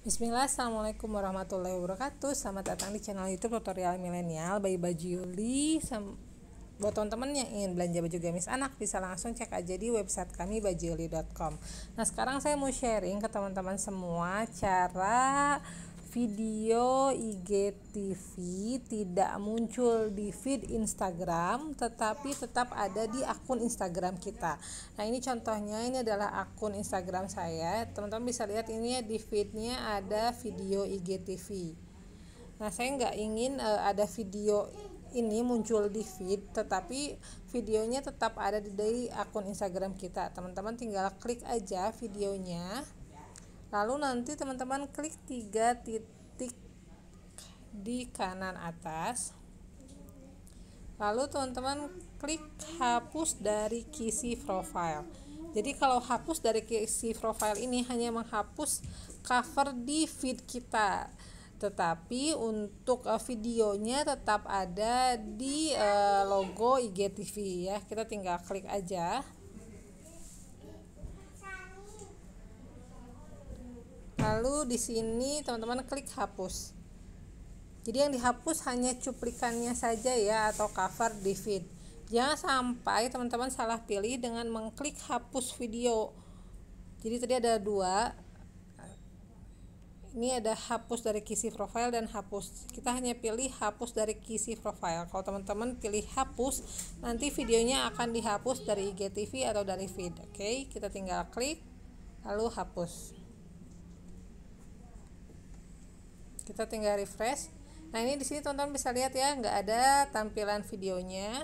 Bismillah, Assalamualaikum warahmatullahi wabarakatuh Selamat datang di channel youtube tutorial milenial Bayi Baju Yuli Buat teman-teman yang ingin belanja baju gamis anak Bisa langsung cek aja di website kami bajuli.com. Nah sekarang saya mau sharing ke teman-teman semua Cara Video IGTV tidak muncul di feed Instagram, tetapi tetap ada di akun Instagram kita. Nah, ini contohnya, ini adalah akun Instagram saya. Teman-teman bisa lihat ini ya, di feednya ada video IGTV. Nah, saya nggak ingin uh, ada video ini muncul di feed tetapi videonya tetap ada di, di akun Instagram kita teman-teman tinggal klik aja videonya lalu nanti teman-teman klik tiga titik di kanan atas lalu teman-teman klik hapus dari kisi profile jadi kalau hapus dari kisi profile ini hanya menghapus cover di feed kita tetapi untuk eh, videonya tetap ada di eh, logo IGTV ya kita tinggal klik aja lalu di sini teman-teman klik hapus jadi yang dihapus hanya cuplikannya saja ya atau cover di feed jangan sampai teman-teman salah pilih dengan mengklik hapus video jadi tadi ada dua ini ada hapus dari kisi profile dan hapus kita hanya pilih hapus dari kisi profile kalau teman-teman pilih hapus nanti videonya akan dihapus dari IGTV atau dari feed oke okay? kita tinggal klik lalu hapus kita tinggal refresh nah ini di sini teman-teman bisa lihat ya nggak ada tampilan videonya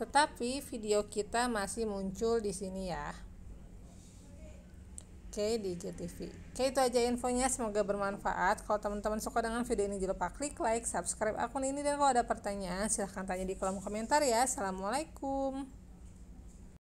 tetapi video kita masih muncul di sini ya Oke di GTV Oke itu aja infonya semoga bermanfaat Kalau teman-teman suka dengan video ini jangan lupa klik like, subscribe akun ini Dan kalau ada pertanyaan silahkan tanya di kolom komentar ya Assalamualaikum